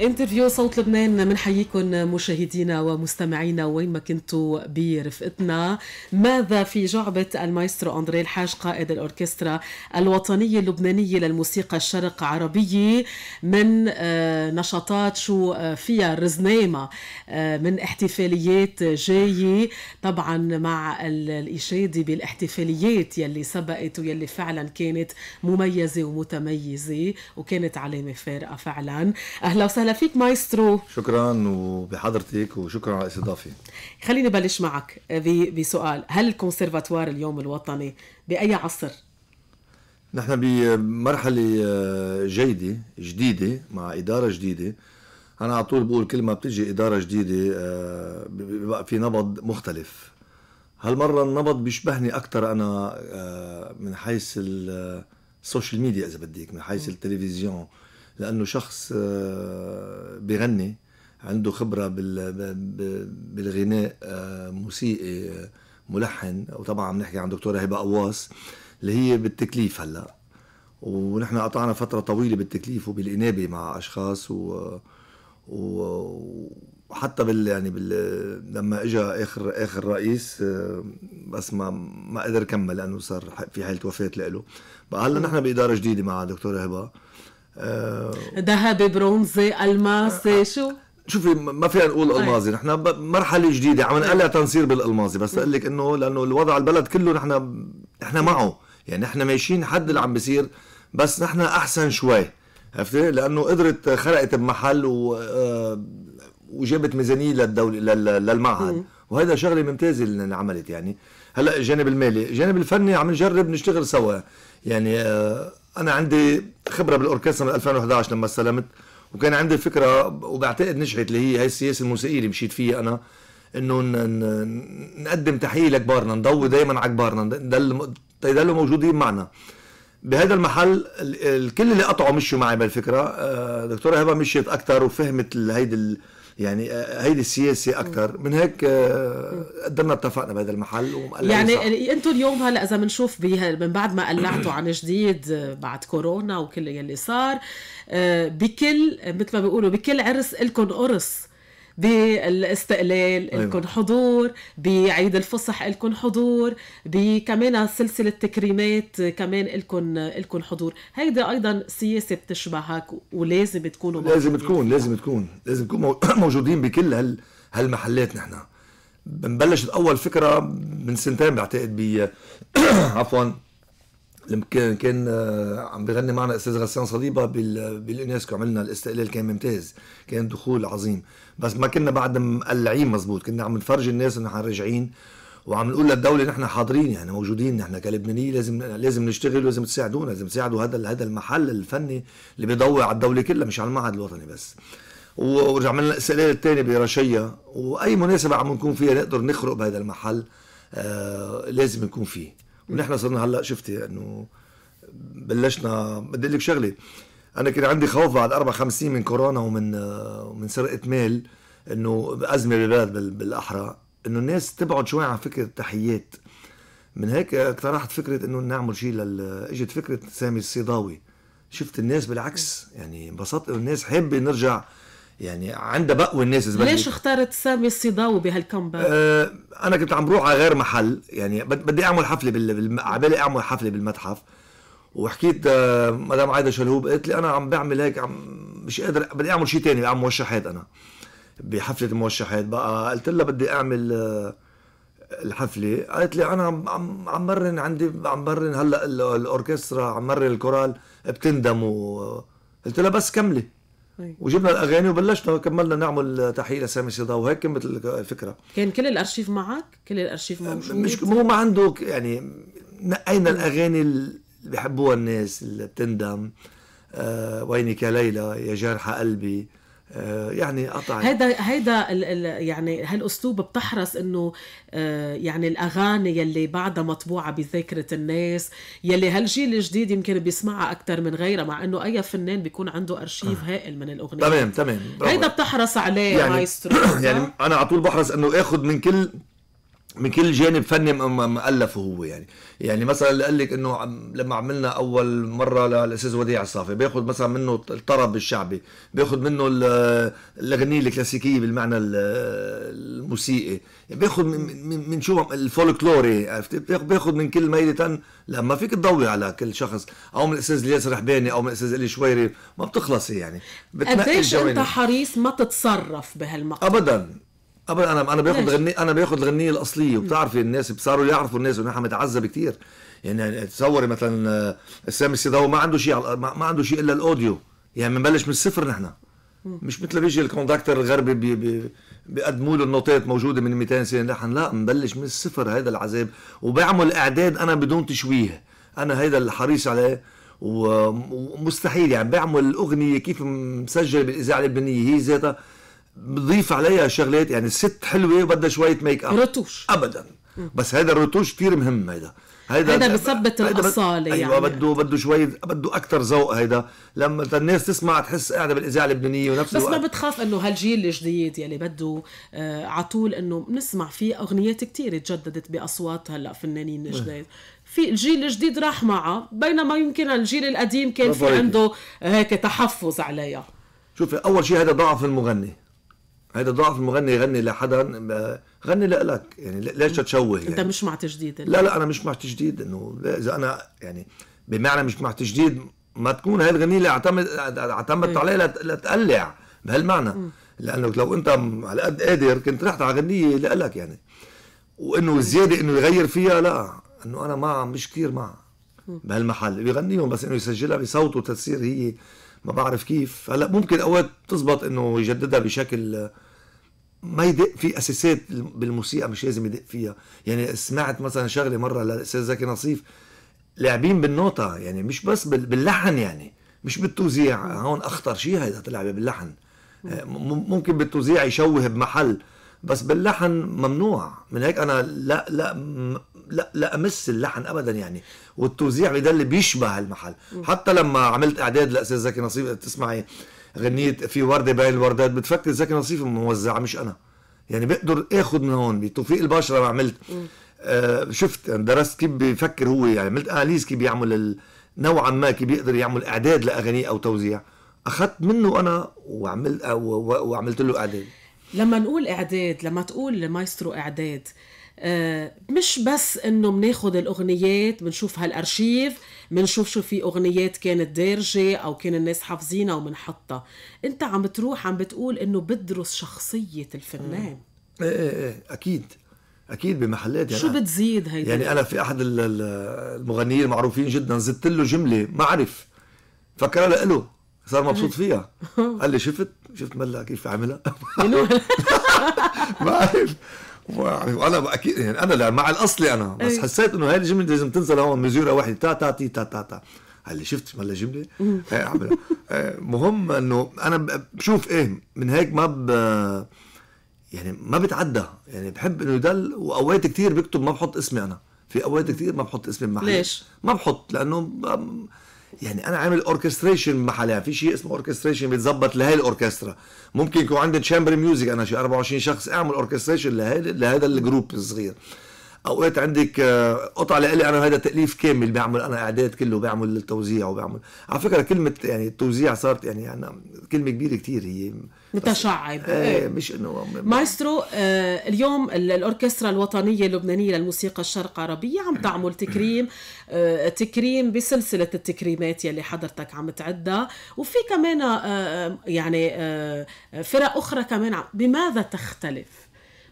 انترفيو صوت لبنان منحييكم مشاهدينا ومستمعينا وين ما كنتوا برفقتنا ماذا في جعبة المايسترو أندري الحاج قائد الأوركسترا الوطنية اللبنانية للموسيقى الشرق عربية من آه، نشاطات شو آه، فيها رزنيمة آه، من احتفاليات جاية طبعا مع الإشادة بالاحتفاليات يلي سبقت ويلي فعلا كانت مميزة ومتميزة وكانت علامة فارقة فعلا أهلا وسهلا وسهلا فيك مايسترو شكرا وبحضرتك وشكرا على الاستضافه خليني بلش معك بسؤال هل الكونسيرفاتوار اليوم الوطني باي عصر نحن بمرحله آه، جيده جديده مع اداره جديده انا على طول بقول كل ما بتجي اداره جديده آه، بيبقى في نبض مختلف هالمره النبض بيشبهني اكثر انا آه، من حيث السوشيال ميديا اذا بدك من حيث التلفزيون لانه شخص آه، بغني عنده خبره بالغناء آه، موسيقي آه، ملحن وطبعا عم نحكي عن دكتوره هبه قواص اللي هي بالتكليف هلا ونحن قطعنا فتره طويله بالتكليف وبالانابه مع اشخاص و وحتى بال يعني بال لما اجى اخر اخر رئيس بس ما ما قدر كمل لانه صار في حاله وفاه له بقى هلا نحن باداره جديده مع دكتوره هبه ذهبي برونزي الماسي آه، آه، شو شوفي ما فينا نقول طيب. الماظي نحن مرحله جديده عم نقلع طيب. تنصير بالالماظي بس اقول لك انه لانه الوضع البلد كله نحن نحن طيب. معه يعني نحن ماشيين حد اللي عم بيصير بس نحن احسن شوي عرفتي لانه قدرت خرقت بمحل و آه، وجابت ميزانيه للدوله للمعهد وهذا شغله ممتازه اللي انعملت يعني هلا الجانب المالي الجانب الفني عم نجرب نشتغل سوا يعني انا عندي خبره بالاوركسترا من 2011 لما استلمت وكان عندي فكره وبعتقد نجحت اللي هي هاي السياسه الموسيقيه اللي مشيت فيها انا انه نقدم تحيه لكبارنا نضوي دائما على كبارنا دل... موجودين معنا بهذا المحل الكل اللي قطعوا مشوا معي بالفكره آه، دكتوره هبه مشيت اكثر وفهمت هيدي يعني آه، هيدي السياسه اكثر من هيك آه، قدرنا اتفقنا بهذا المحل يعني, يعني انتم اليوم هلا اذا بنشوف من بعد ما قلعتوا عن جديد آه، بعد كورونا وكل يلي صار بكل مثل ما بيقولوا بكل عرس لكم قرص بالاستقلال لكم أيوة. حضور بعيد الفصح لكم حضور بكمان سلسله تكريمات كمان لكم لكم حضور هيدا ايضا سياسه بتشبهك ولازم تكونوا لازم تكون لازم تكون لازم نكون موجودين بكل هال هالمحلات نحن بنبلش اول فكره من سنتين بعتقد ب عفوا الامكان كان آه، عم بغني معنا استاذ غسان صليبه باليونسكو عملنا الاستقلال كان ممتاز كان دخول عظيم بس ما كنا بعد مقلعين مزبوط كنا عم نفرجي الناس انه راجعين وعم نقول للدوله نحن حاضرين يعني موجودين نحن كلبنانيين لازم لازم نشتغل ولازم تساعدونا لازم تساعدوا هذا هذا المحل الفني اللي بيضوي على الدوله كلها مش على المعهد الوطني بس ورجع عملنا الاستقلال الثاني برشيا واي مناسبه عم نكون فيها نقدر نخرق بهذا المحل آه لازم نكون فيه ونحن صرنا هلا شفتي انه بلشنا بدي اقول لك شغله انا كان عندي خوف بعد 4 50 من كورونا ومن من سرقه مال انه ازمه بالبلد بالاحرى انه الناس تبعد شوي عن فكره التحيات من هيك اقترحت فكره انه نعمل شيء لل اجت فكره سامي الصيداوي شفت الناس بالعكس يعني انبسطت انه الناس حابه نرجع يعني عندها بق والناس ليش اختارت سامي الصداوي بهالكمباك؟ أه انا كنت عم بروح على غير محل يعني بدي اعمل حفله بال... بالي اعمل حفله بالمتحف وحكيت أه مدام عايده شلهوب قالت لي انا عم بعمل هيك عم مش قادر بدي اعمل شيء ثاني عم موشحات انا بحفله الموشحات بقى قلت لها بدي اعمل أه الحفله قالت لي انا عم عم عم مرن عندي عم مرن هلا الاوركسترا عم مرن الكورال بتندموا قلت لها بس كملي إيه. وجبنا الاغاني وبلشنا كملنا نعمل تحقيق لسامي صدا وهيك كملت الفكره كان كل الارشيف معك كل الارشيف موجود مش مو ما عنده يعني نقينا الاغاني اللي بحبوها الناس اللي بتندم آه وينك يا ليلى يا جارحه قلبي آه، يعني قطع هيدا هيدا يعني هالاسلوب بتحرص انه آه، يعني الاغاني يلي بعدها مطبوعه بذاكره الناس يلي هالجيل الجديد يمكن بيسمعها اكثر من غيرها مع انه اي فنان بيكون عنده ارشيف آه. هائل من الاغنيه تمام تمام هيدا بتحرص عليه يعني مايسترو يعني انا على طول بحرص انه اخذ من كل من كل جانب فني مؤلف هو يعني يعني مثلا قال لك انه لما عملنا اول مره للاستاذ وديع الصافي بياخذ مثلا منه الطرب الشعبي بياخذ منه الاغنيه الكلاسيكيه بالمعنى الموسيقي يعني بياخذ من, من شو الفولكلوري عرفتي بياخذ من كل ميلة لا ما فيك تضوي على كل شخص او من الاستاذ الياس رحباني او من الاستاذ الي شويري ما بتخلصي يعني قديش انت حريص ما تتصرف بهالمقطع ابدا ابدا انا انا باخذ غني انا باخذ الغنيه الاصليه وبتعرفي الناس صاروا يعرفوا الناس ونحن متعذب بنتعذب يعني تصوري مثلا آه، سامي السيد ما عنده شيء ما عنده شيء الا الاوديو يعني بنبلش من الصفر نحن مش مثل بيجي الكوندكتر الغربي بي بي بيقدموا له النوتات موجوده من 200 سنه نحن لا بنبلش من الصفر هذا العذاب وبعمل اعداد انا بدون تشويه انا هيدا الحريص عليه ومستحيل يعني بعمل اغنيه كيف مسجله بالاذاعه اللبنانيه هي ذاتها بضيف عليها شغلات يعني الست حلوه وبدها شويه ميك اب رتوش ابدا بس هذا الرتوش كثير مهم هيدا هيدا هيدا بثبت الاصاله أيوة، يعني ايوه بده بده شوي بده اكثر ذوق هيدا لما الناس تسمع تحس قاعده بالاذاعه اللبنانيه ونفس بس الوقت. ما بتخاف انه هالجيل الجديد يلي يعني بده آه على طول انه بنسمع فيه اغنيات كثير تجددت باصوات هلا فنانين إيه. جداد في الجيل الجديد راح معها بينما يمكن الجيل القديم كان في عنده هيك تحفظ عليها شوفي اول شيء هذا ضعف المغني هذا ضعف المغني يغني لحدا غني لك يعني ليش تشوه يعني انت مش مع تجديد لا لا انا مش مع تجديد انه اذا انا يعني بمعنى مش مع تجديد ما تكون هاي الغنية اللي اعتمد اعتمدت إيه. عليها لتقلع بهالمعنى لانه لو انت على قد قادر كنت رحت على غنية لك يعني وانه زيادة انه يغير فيها لا انه انا ما مش كثير مع بهالمحل بيغنيهم بس انه يسجلها بصوته تصير هي ما بعرف كيف هلا ممكن اوقات تزبط انه يجددها بشكل ما يدق في اساسات بالموسيقى مش لازم يدق فيها يعني سمعت مثلا شغله مره للاستاذ زكي نصيف لاعبين بالنوتة يعني مش بس باللحن يعني مش بالتوزيع هون اخطر شيء هيدا تلعبي باللحن ممكن بالتوزيع يشوه بمحل بس باللحن ممنوع من هيك انا لا لا لا لا امس اللحن ابدا يعني والتوزيع بضل بيشبه المحل حتى لما عملت اعداد لاستاذ زكي نصيف تسمعي غنيت في ورده باقي الوردات بتفكر زكي نصيف موزع مش انا يعني بقدر اخذ من هون بتوفيق البشره ما عملت آه شفت يعني درست كيف بيفكر هو يعني عملت اناليز كيف بيعمل نوعا ما كيف بيقدر يعمل اعداد لاغاني او توزيع اخذت منه انا وعملت آه، وعملت له اعداد لما نقول اعداد لما تقول مايسترو اعداد آه، مش بس انه بناخد الاغنيات بنشوف هالارشيف بنشوف شو في اغنيات كانت دارجه او كان الناس حافظينها ومنحطها انت عم تروح عم بتقول انه بدرس شخصيه الفنان آه. ايه ايه ايه اكيد اكيد بمحلات يعني شو بتزيد هيدا يعني انا في احد المغنيين المعروفين جدا زدت له جمله ما عرف فكرها له صار مبسوط إيه. فيها قال لي شفت شفت ملا كيف عملها ما عارف وانا اكيد يعني انا مع الاصلي انا بس حسيت انه هاي الجمله لازم تنزل هون مزيوره واحده تا تا تي تا تا تا هلا شفت ملا جمله آه، مهم انه انا بشوف ايه من هيك ما ب يعني ما بتعدى يعني بحب انه يضل واوقات كثير بكتب ما بحط اسمي انا في اوقات كثير ما بحط اسمي بمحل ليش؟ ما بحط لانه يعني انا عامل اوركستريشن محلها في شيء اسمه اوركستريشن بيتظبط لهي الاوركسترا ممكن يكون عندي تشامبر ميوزك انا شي 24 شخص اعمل اوركستريشن لهذا الجروب الصغير اوقات عندك آه، قطع لإلي انا هذا تاليف كامل بعمل انا اعداد كله بعمل التوزيع وبعمل على فكره كلمه يعني التوزيع صارت يعني, يعني كلمه كبيره كثير هي متشعب إيه،, ايه مش انه مايسترو آه اليوم الاوركسترا الوطنيه اللبنانيه للموسيقى الشرق عربيه عم تعمل تكريم آه تكريم بسلسله التكريمات يلي حضرتك عم تعدها وفي كمان آه يعني آه فرق اخرى كمان بماذا تختلف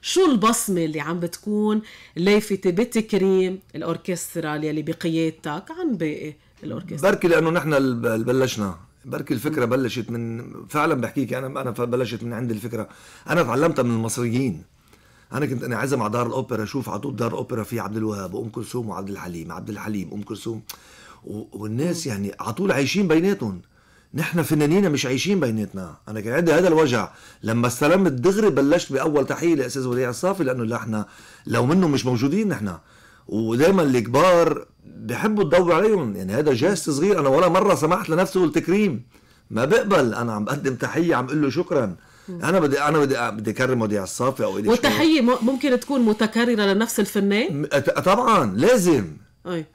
شو البصمة اللي عم بتكون لافتة بتكريم الأوركسترا يلي بقيادتك عن باقي الأوركسترا بركي لأنه نحن بلشنا بركي الفكرة بلشت من فعلا بحكيك أنا أنا بلشت من عند الفكرة أنا تعلمتها من المصريين انا كنت انعزم على دار الاوبرا شوف على طول دار الاوبرا في عبد الوهاب وام كلثوم وعبد الحليم عبد الحليم ام كلثوم والناس يعني على طول عايشين بيناتهم نحن فنانين مش عايشين بيناتنا انا كان عندي هذا الوجع لما استلمت دغري بلشت باول تحيه لاستاذ وليع الصافي لانه نحن لو منه مش موجودين نحن ودائما الكبار بحبوا تضوي عليهم يعني هذا جاست صغير انا ولا مره سمحت لنفسي اقول تكريم ما بقبل انا عم بقدم تحيه عم بقول له شكرا انا بدي انا بدي بدي اكرم وديع الصافي او والتحيه ممكن تكون متكرره لنفس الفنان طبعا لازم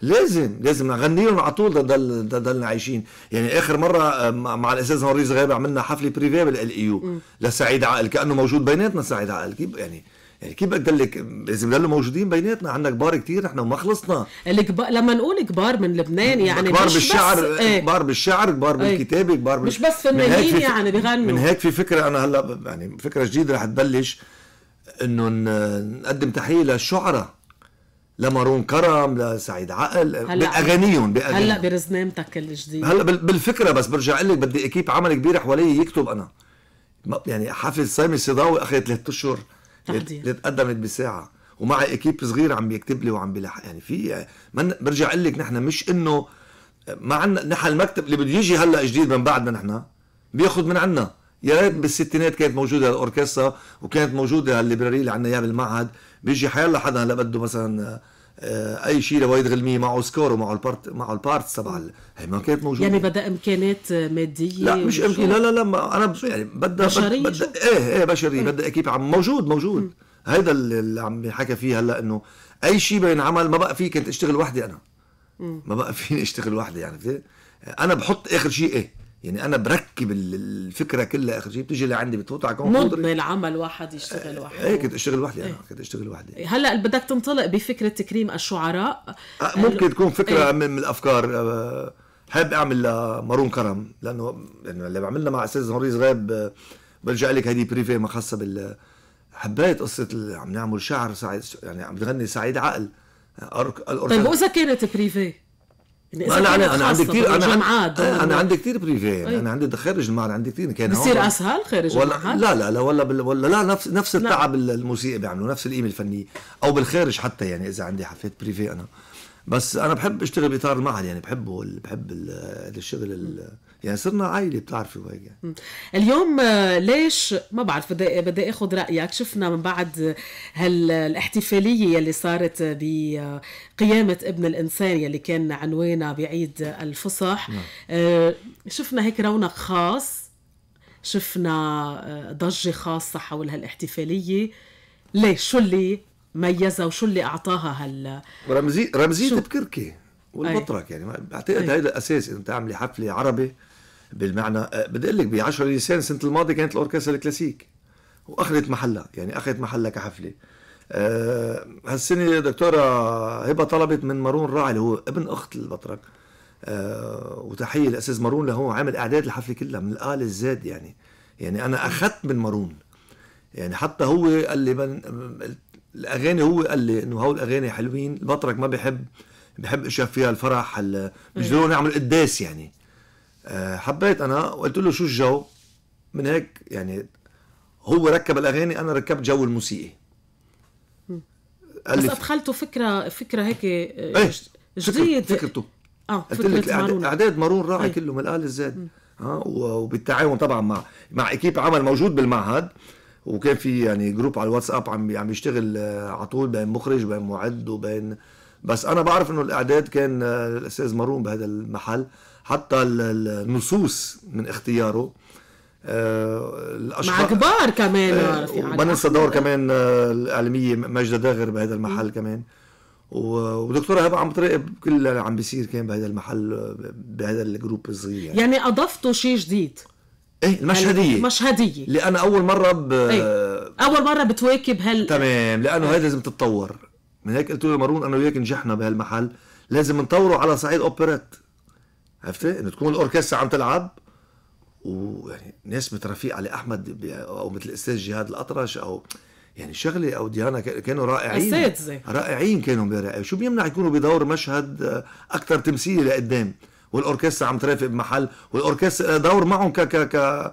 لازم لازم نغني لهم على طول ضل ده عايشين يعني اخر مره آه، مع الاستاذ موريز غاب عملنا حفله بريفي بالال يو لسعيد عقل كانه موجود بيناتنا سعيد عقل كيف يعني يعني كيف بدك لك لازم نضلوا موجودين بيناتنا عندنا كبار كثير نحن وما خلصنا الكبار لما نقول كبار من لبنان يعني كبار بالشعر بس... كبار بالشعر كبار بالكتابه كبار بال... مش بس إيه. إيه. فنانين في... يعني بيغنوا من هيك في فكره انا هلا يعني فكره جديده رح تبلش انه نقدم تحيه للشعراء لمارون كرم لسعيد عقل باغانيهم باغانيهم هلا برزنامتك الجديده هلا بالفكره بس برجع اقول لك بدي اكيب عمل كبير حوالي يكتب انا يعني حفل سامي الصداوي اخذ ثلاث اشهر تقدمت بساعه ومعي اكيب صغير عم بيكتب لي وعم بيلحق يعني في من برجع اقول لك نحن مش انه ما عندنا نحن المكتب اللي بده يجي هلا جديد من بعدنا نحن بياخذ من عنا يا ريت بالستينات كانت موجوده الاوركسترا وكانت موجوده الليبراري اللي عندنا اياها بالمعهد بيجي حيلا حدا هلا بده مثلا آه، اي شيء لوايد غلميه معه سكور ومعه البارت معه البارتس تبع هي ما كانت موجوده يعني بدها امكانات آه، ماديه لا مش امكانيه لا لا لا ما انا يعني بدها بشريه بدا ايه ايه بشريه إيه. بدها اكيب عم موجود موجود هذا اللي عم بيحكى فيه هلا انه اي شيء بينعمل ما بقى فيه كنت اشتغل وحدي انا ما بقى فيني اشتغل وحدي يعني انا بحط اخر شيء ايه يعني انا بركب الفكره كلها اخر شيء بتيجي لعندي بتفوت على الكمبيوتر مضمن العمل واحد يشتغل لوحده ايه كنت اشتغل لوحدي انا إيه. كنت اشتغل لوحدي إيه، هلا بدك تنطلق بفكره تكريم الشعراء آه، ممكن تكون فكره ايه. من الافكار آه، حابب اعمل لمارون كرم لانه يعني اللي بعملنا مع استاذ هوريز غاب آه، برجع لك هذه بريفي ما خاصه بال حبيت قصه عم نعمل شعر سعيد يعني عم تغني سعيد عقل طيب واذا كانت بريفي انا انا انا عندي كثير انا انا عندي كثير بريفي يعني انا عندي خارج المعهد عندي كثير كان بصير اسهل خارج المعهد لا لا لا ولا بال ولا لا نفس نفس التعب الموسيقى بيعملوا نفس القيمه الفنيه او بالخارج حتى يعني اذا عندي حفلات بريفي انا بس انا بحب اشتغل باطار المعهد يعني بحبه بحب الشغل يعني صرنا عائله بتعرفي وهيك يعني. اليوم آه، ليش ما بعرف بدي بدي اخذ رايك شفنا من بعد هالاحتفاليه يلي صارت بقيامه ابن الانسان يلي كان عنوانها بعيد الفصح نعم. آه، شفنا هيك رونق خاص شفنا آه، ضجه خاصه حول هالاحتفاليه ليش شو اللي ميزها وشو اللي اعطاها هال رمزي رمزيه بكركي والبطرك يعني بعتقد هذا الاساس انت تعملي حفله عربي بالمعنى أه، بدي اقول لك ب 10 نيسان السنه الماضيه كانت الاوركسترا الكلاسيك واخذت محلها يعني اخذت محلها كحفله أه هالسنه دكتوره هبه طلبت من مارون راعي اللي هو ابن اخت البطرك أه وتحيه للاستاذ مارون اللي هو عامل اعداد الحفله كلها من الال الزاد يعني يعني انا اخذت من مارون يعني حتى هو قال لي من الاغاني هو قال لي انه هول الاغاني حلوين البطرك ما بحب بحب اشياء فيها الفرح ضروري نعمل قداس يعني آه، حبيت انا وقلت له شو الجو من هيك يعني هو ركب الاغاني انا ركبت جو الموسيقى قال بس ادخلته فكره فكره هيك آه، إيه، جديد فكرته اه قلت لك اعداد مارون راعي كله من الال الزاد آه، ها وبالتعاون طبعا مع مع اكيب عمل موجود بالمعهد وكان في يعني جروب على الواتساب عم عم يشتغل على طول بين مخرج بين معد وبين بس انا بعرف انه الاعداد كان آه، الاستاذ مروم بهذا المحل حتى النصوص من اختياره آه، الاشخاص مع كبار كمان ما آه، يعني. ننسى دور كمان الاعلاميه مجده داغر بهذا المحل كمان ودكتوره هبه عم تراقب كل اللي عم بيصير كان بهذا المحل بهذا الجروب الصغير يعني, يعني اضفتوا شيء جديد ايه يعني المشهديه المشهديه لان اول مره ب... ايه؟ اول مره بتواكب هال تمام لانه هيدا إيه. لازم تتطور من هيك قلت له مارون انا وياك نجحنا بهالمحل لازم نطوره على صعيد اوبريت عرفت انه تكون الاوركسترا عم تلعب ويعني مثل رفيق علي احمد او مثل الاستاذ جهاد الاطرش او يعني شغله او ديانا كانوا رائعين رائعين كانوا امبارح شو بيمنع يكونوا بدور مشهد آه، اكثر تمثيلي لقدام والاوركسترا عم ترافق بمحل والاوركسترا آه، دور معهم ك ك ك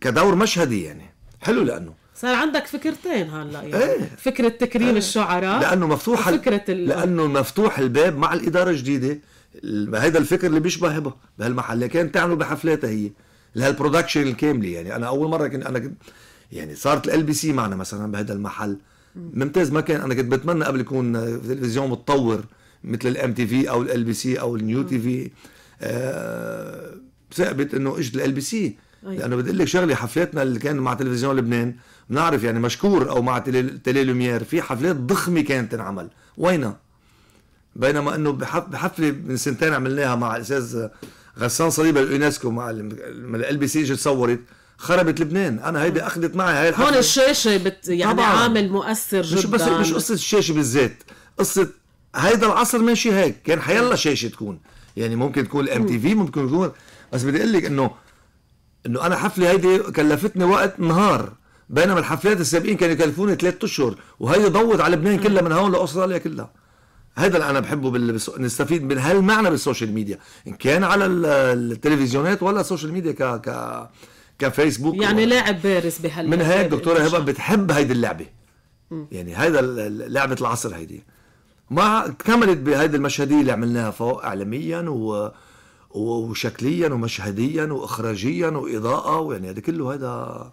كدور مشهدي يعني حلو لانه صار عندك فكرتين هلا يعني ايه فكره تكريم ايه الشعراء لانه مفتوح فكره ال... لانه مفتوح الباب مع الاداره الجديده هذا الفكر اللي بيشبه هبه بهالمحل كانت تعمله بحفلاتها هي لهالبرودكشن الكامله يعني انا اول مره كنت انا كنت يعني صارت ال بي سي معنا مثلا بهذا المحل ممتاز ما كان انا كنت بتمنى قبل يكون تلفزيون متطور مثل الام تي في او ال بي سي او النيو تي في ثابت انه اجت ال بي سي أيوة. لانه بدي اقول لك شغله حفلاتنا اللي كان مع تلفزيون لبنان بنعرف يعني مشكور او مع تيلي لوميير في حفلات ضخمه كانت تنعمل وينها؟ بينما انه بحفله من سنتين عملناها مع الاستاذ غسان صليبه اليونسكو مع ال بي سي اجت صورت خربت لبنان انا هيدي آه. اخذت معي هاي الحفله هون الشاشه بت يعني طبعاً. عامل مؤثر جدا مش بس مش قصه الشاشه بالذات قصه هيدا العصر ماشي هيك كان حيلا آه. شاشه تكون يعني ممكن تكون الام تي في ممكن تكون بس بدي اقول لك انه انه انا حفلي هيدي كلفتني وقت نهار بينما الحفلات السابقين كانوا يكلفوني ثلاث اشهر وهي ضوت على لبنان كلها من هون لاستراليا كلها هذا اللي انا بحبه بال... نستفيد من هالمعنى بالسوشيال ميديا ان كان على التلفزيونات ولا السوشيال ميديا ك ك كفيسبوك يعني و... لاعب بارز بهال من هيك دكتوره هبه بتحب هيدي اللعبه م. يعني هذا لعبه العصر هيدي ما كملت بهيدي المشهديه اللي عملناها فوق اعلاميا و... وشكليا ومشهديا واخراجيا واضاءه ويعني هذا كله هذا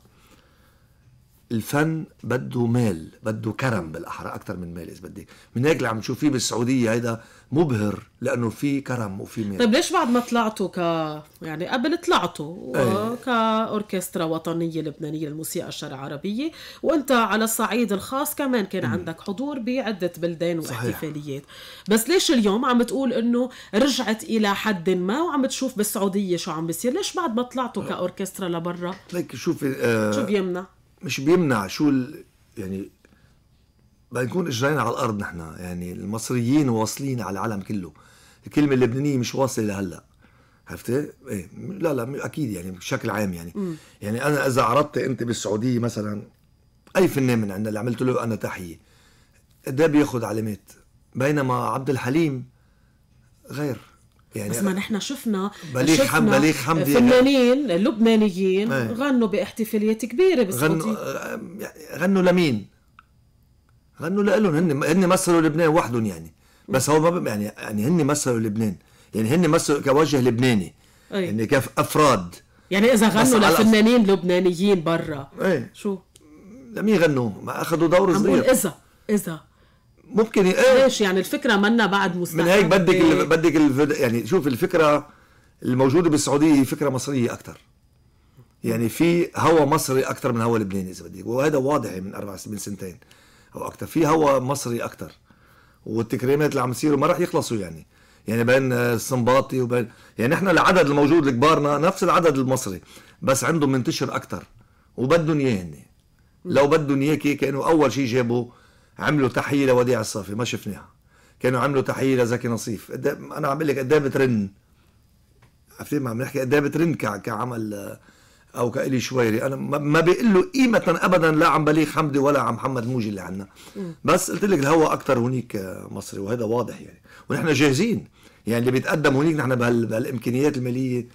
الفن بده مال بده كرم بالاحرى اكثر من مال اذا بدك من هيك اللي عم نشوف فيه بالسعوديه هيدا مبهر لانه في كرم وفي مال طيب ليش بعد ما طلعتوا ك يعني قبل طلعتوا أيه. كاوركسترا وطنيه لبنانيه للموسيقى الشرع العربيه وانت على الصعيد الخاص كمان كان م. عندك حضور بعده بلدان واحتفاليات بس ليش اليوم عم تقول انه رجعت الى حد ما وعم تشوف بالسعوديه شو عم بيصير ليش بعد ما طلعتوا آه. كاوركسترا لبرا ليك شوفي آه شو بيمنع مش بيمنع شو ال... يعني بنكون اجرينا على الارض نحن يعني المصريين واصلين على العالم كله الكلمه اللبنانيه مش واصله لهلا عرفتي؟ ايه لا لا اكيد يعني بشكل عام يعني م. يعني انا اذا عرضت انت بالسعوديه مثلا اي فنان من عندنا اللي عملت له انا تحيه قد بياخذ علامات بينما عبد الحليم غير يعني بس ما نحن شفنا بليغ حم بليغ حمد يعني. فنانين يعني لبنانيين ايه. غنوا باحتفاليات كبيره غنوا غنوا لمين؟ غنوا لهم هن هن مثلوا لبنان وحدهم يعني بس هو ما يعني يعني هن مثلوا لبنان يعني هن مثلوا كوجه لبناني أي. يعني كافراد يعني اذا غنوا لفنانين أف... لبنانيين برا ايه شو لمين غنوا؟ ما اخذوا دور صغير اذا اذا ممكن ايه ليش يعني الفكره منا بعد مستقبل من هيك بدك بدك يعني شوف الفكره الموجوده بالسعوديه هي فكره مصريه اكثر يعني في هوا مصري اكثر من هوا لبناني اذا بدك وهذا واضح من اربع من سنتين او اكثر في هوا مصري اكثر والتكريمات اللي عم يصيروا ما راح يخلصوا يعني يعني بين آه، السنباطي وبين يعني نحن العدد الموجود لكبارنا نفس العدد المصري بس عندهم منتشر اكثر وبدهم اياه لو بدهم اياه كانه اول شيء جابوا عملوا تحيه لوديع الصافي ما شفناها كانوا عملوا تحيه لزكي نصيف انا عم بقول لك قد ايه بترن عرفتي ما عم نحكي قد ايه بترن كعمل آه، او كالي شويري انا ما بقول له قيمه ابدا لا عن بليغ حمدي ولا عن محمد موجي اللي عندنا بس قلت لك الهوى اكثر هنيك آه، مصري وهذا واضح يعني ونحن جاهزين يعني اللي بيتقدم هنيك نحن بهالامكانيات الماليه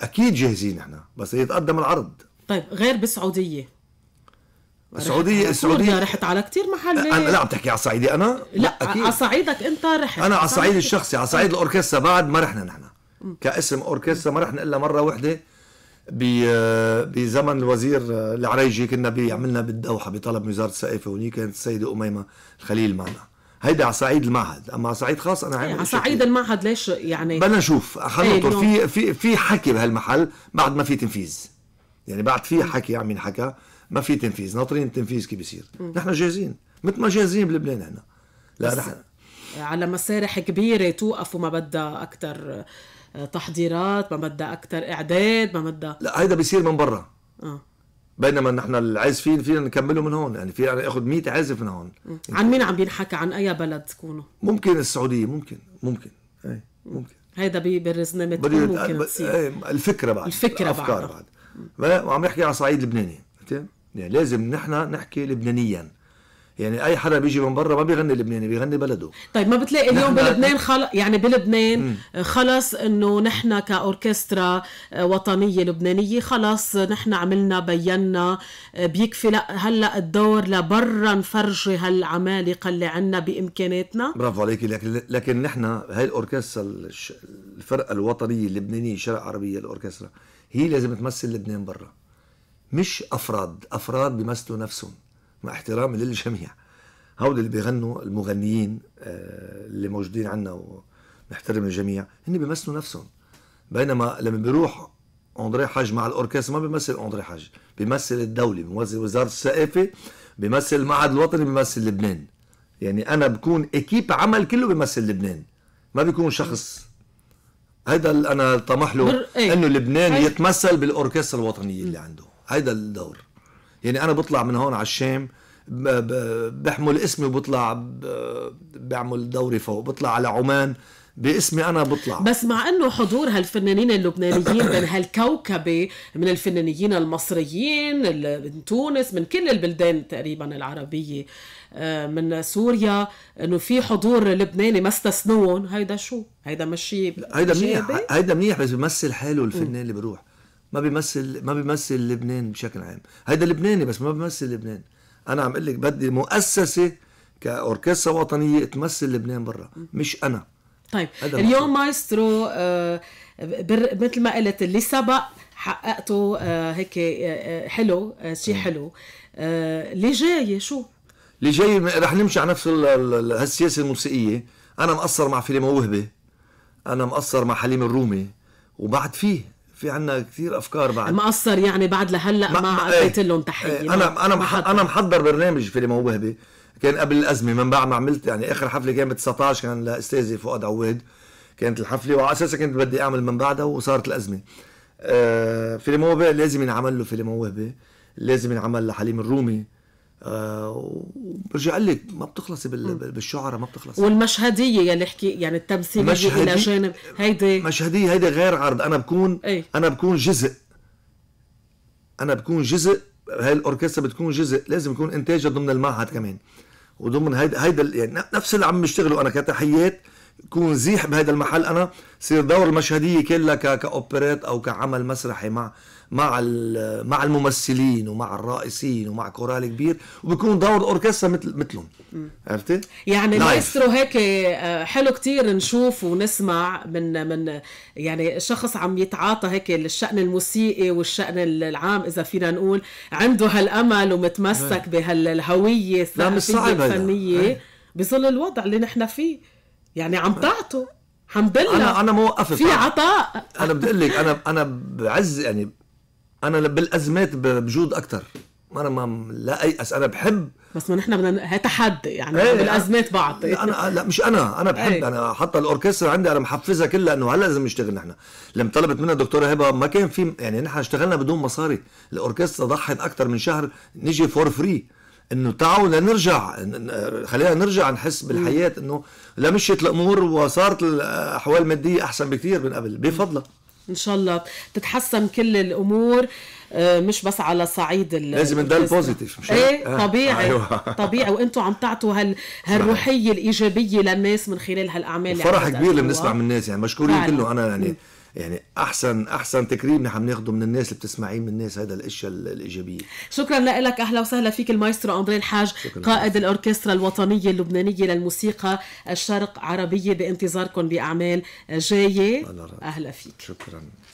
اكيد جاهزين نحن بس يتقدم العرض طيب غير بالسعوديه السعودية السعودية رحت على كثير محلات انا لا عم تحكي على صعيدي انا؟ لا, لا أكيد. على صعيدك انت رحت انا على صعيدي الشخصي على صعيد الاوركسترا بعد ما رحنا نحن كاسم اوركسترا ما رحنا الا مرة وحدة آه، بزمن الوزير آه، العريجي كنا عملنا بالدوحة بطلب وزارة الثقافة وهني كانت السيدة أميمة الخليل معنا هيدا على صعيد المعهد اما على صعيد خاص انا إيه، عامل على صعيد المعهد ليش يعني بدنا نشوف خلينا إيه، في في في حكي بهالمحل بعد ما في تنفيذ يعني بعد في حكي عم ينحكى ما في تنفيذ ناطرين التنفيذ كيف بيصير نحن جاهزين مثل ما جاهزين بلبنان نحن لا نحن على مسارح كبيره توقف وما بدها اكثر آه، تحضيرات ما بدها اكثر اعداد ما بدها لا هيدا بيصير من برا آه. بينما نحن العازفين فينا نكمله من هون يعني في يعني اخذ 100 عازف من هون م. آه. عن مين عم بينحكى عن اي بلد تكونوا ممكن السعوديه ممكن ممكن اي ممكن هيدا بالرزنامه تكون ممكن تصير إيه، الفكره بعد الفكره الافكار بعد, بعد. وعم يحكي على صعيد لبناني فهمت يعني لازم نحن نحكي لبنانيا يعني اي حدا بيجي من برا ما بيغني لبناني بيغني بلده طيب ما بتلاقي اليوم بلبنان خل... يعني بلبنان خلص انه نحن كاوركسترا وطنيه لبنانيه خلص نحن عملنا بينا بيكفي لا هلا الدور لبرا نفرجي هالعمالقه اللي عنا بامكاناتنا برافو عليك لكن لكن نحن هاي الاوركسترا الفرقه الوطنيه اللبنانيه الشرق عربيه الاوركسترا هي لازم تمثل لبنان برا مش افراد افراد بيمثلوا نفسهم مع احترامي للجميع هؤلاء اللي بيغنوا المغنيين آه، اللي موجودين عندنا ونحترم الجميع هن بيمثلوا نفسهم بينما لما بيروح اندري حاج مع الاوركسترا ما بيمثل اندري حاج بيمثل الدوله بيمثل وزاره الثقافه بيمثل المعهد الوطني بيمثل لبنان يعني انا بكون اكيب عمل كله بيمثل لبنان ما بيكون شخص هيدا اللي انا طمح له إيه. انه لبنان يتمثل بالاوركسترا الوطنيه اللي عنده هيدا الدور يعني انا بطلع من هون على الشام بحمل اسمي وبطلع بعمل دوري فوق بطلع على عمان باسمي انا بطلع بس مع انه حضور هالفنانين اللبنانيين من هالكوكبه من الفنانين المصريين من تونس من كل البلدان تقريبا العربيه آه، من سوريا انه في حضور لبناني ما استثنوهم هيدا شو هيدا مش شيء هيدا منيح هيدا منيح بس بيمثل حاله الفنان اللي بروح ما بيمثل ما بيمثل لبنان بشكل عام هيدا لبناني بس ما بيمثل لبنان انا عم اقول لك بدي مؤسسه كاوركسترا وطنيه تمثل لبنان برا مش انا طيب اليوم مصر. مايسترو آه، بر مثل ما قلت اللي سبق حققته آه، هيك آه، حلو شيء حلو اللي جاي شو؟ اللي جاي رح نمشي على نفس هالسياسه الموسيقيه انا مقصر مع فيلم موهبه انا مقصر مع حليم الرومي وبعد فيه في عنا كثير افكار بعد مقصر يعني بعد لهلا ما, ما إيه. لهم تحيه ايه انا انا محضر. انا محضر برنامج فيلم موهبه كان قبل الازمه من بعد ما عملت يعني اخر حفله كان ب 19 كان لاستاذي فؤاد عواد كانت الحفله وعلى اساسها كنت بدي اعمل من بعدها وصارت الازمه آه فيلم موهبه لازم ينعمل له فيلم موهبه لازم ينعمل لحليم الرومي آه برجع لك ما بتخلصي بالشعره ما بتخلصي والمشهديه يلي حكي يعني, يعني التمثيليه الى جانب هيدي مشهديه هيدي غير عرض انا بكون ايه؟ انا بكون جزء انا بكون جزء هاي الاوركسترا بتكون جزء لازم يكون انتاجها ضمن المعهد كمان وضمن هيدا هيدا يعني نفس اللي عم بشتغله انا كتحيات كون زيح بهذا المحل انا صير دور المشهديه كلها كاوبريت او كعمل مسرحي مع مع مع الممثلين ومع الرائسين ومع كورال كبير وبيكون دور اوركسترا مثل مثلهم عرفتي؟ يعني مايسترو هيك آه، حلو كتير نشوف ونسمع من من يعني شخص عم يتعاطى هيك الشأن الموسيقي والشأن العام إذا فينا نقول عنده هالأمل ومتمسك إيه. بهالهوية الثقافية الفنية إيه. بظل الوضع اللي نحن فيه يعني عم إيه. تعطوا الحمد لله انا انا ما وقفت في عطاء انا بدي اقول لك انا انا بعز يعني انا بالازمات بجود اكثر انا ما لا ايأس انا بحب بس ما نحن بدنا هي تحدي يعني ايه بالازمات بعض لا انا لا مش انا انا بحب ايه. انا حتى الاوركسترا عندي انا محفزها كلها انه هلا لازم نشتغل نحن لما طلبت منا الدكتوره هبه ما كان في يعني نحن اشتغلنا بدون مصاري الاوركسترا ضحت اكثر من شهر نجي فور فري انه تعالوا لنرجع خلينا نرجع نحس بالحياه انه لا مشيت الامور وصارت الاحوال الماديه احسن بكثير من قبل بفضلك ان شاء الله تتحسن كل الامور آه، مش بس على صعيد لازم نضل بوزيتيف ايه آه، طبيعي أيوة. طبيعي وانتم عم تعطوا هال هالروحيه الايجابيه للناس من خلال هالاعمال فرح كبير اللي بنسمع من الناس يعني مشكورين كله انا يعني يعني احسن احسن تكريم نحن بناخده من الناس اللي بتسمعيه من الناس هذا الاشياء الايجابيه شكرا لك اهلا وسهلا فيك المايسترو اندري الحاج قائد قائد الاوركسترا الوطنيه اللبنانيه للموسيقى الشرق عربيه بانتظاركم باعمال جايه اهلا فيك شكرا